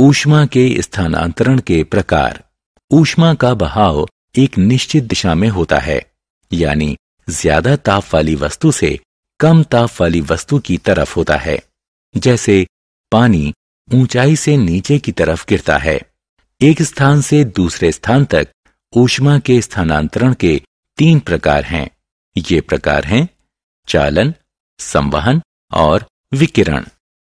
ऊष्मा के स्थानांतरण के प्रकार ऊष्मा का बहाव एक निश्चित दिशा में होता है यानी ज्यादा ताप वाली वस्तु से कम ताप वाली वस्तु की तरफ होता है जैसे पानी ऊंचाई से नीचे की तरफ गिरता है एक स्थान से दूसरे स्थान तक ऊष्मा के स्थानांतरण के तीन प्रकार हैं ये प्रकार हैं चालन संवहन और विकिरण